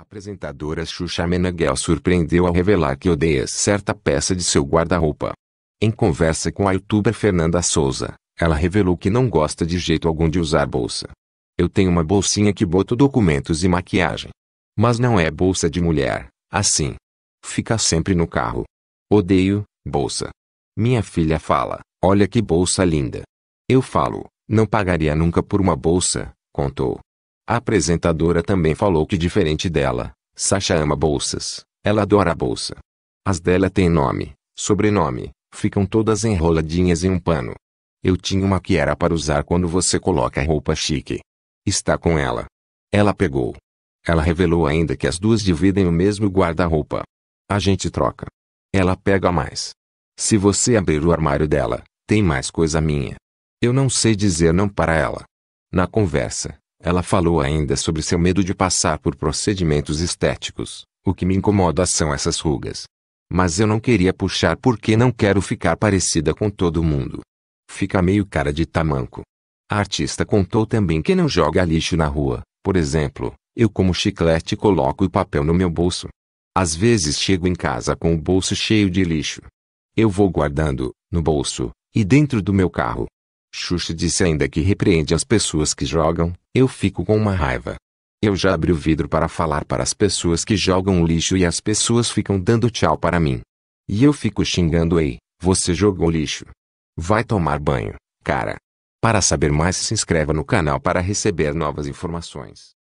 A apresentadora Xuxa Meneghel surpreendeu ao revelar que odeia certa peça de seu guarda-roupa. Em conversa com a youtuber Fernanda Souza, ela revelou que não gosta de jeito algum de usar bolsa. Eu tenho uma bolsinha que boto documentos e maquiagem. Mas não é bolsa de mulher, assim. Fica sempre no carro. Odeio, bolsa. Minha filha fala, olha que bolsa linda. Eu falo, não pagaria nunca por uma bolsa, contou. A apresentadora também falou que diferente dela, Sasha ama bolsas. Ela adora a bolsa. As dela têm nome, sobrenome, ficam todas enroladinhas em um pano. Eu tinha uma que era para usar quando você coloca roupa chique. Está com ela. Ela pegou. Ela revelou ainda que as duas dividem o mesmo guarda-roupa. A gente troca. Ela pega mais. Se você abrir o armário dela, tem mais coisa minha. Eu não sei dizer não para ela. Na conversa, ela falou ainda sobre seu medo de passar por procedimentos estéticos. O que me incomoda são essas rugas. Mas eu não queria puxar porque não quero ficar parecida com todo mundo. Fica meio cara de tamanco. A artista contou também que não joga lixo na rua. Por exemplo, eu como chiclete coloco o papel no meu bolso. Às vezes chego em casa com o bolso cheio de lixo. Eu vou guardando, no bolso, e dentro do meu carro. Xuxa disse ainda que repreende as pessoas que jogam, eu fico com uma raiva. Eu já abri o vidro para falar para as pessoas que jogam lixo e as pessoas ficam dando tchau para mim. E eu fico xingando ei, você jogou lixo. Vai tomar banho, cara. Para saber mais se inscreva no canal para receber novas informações.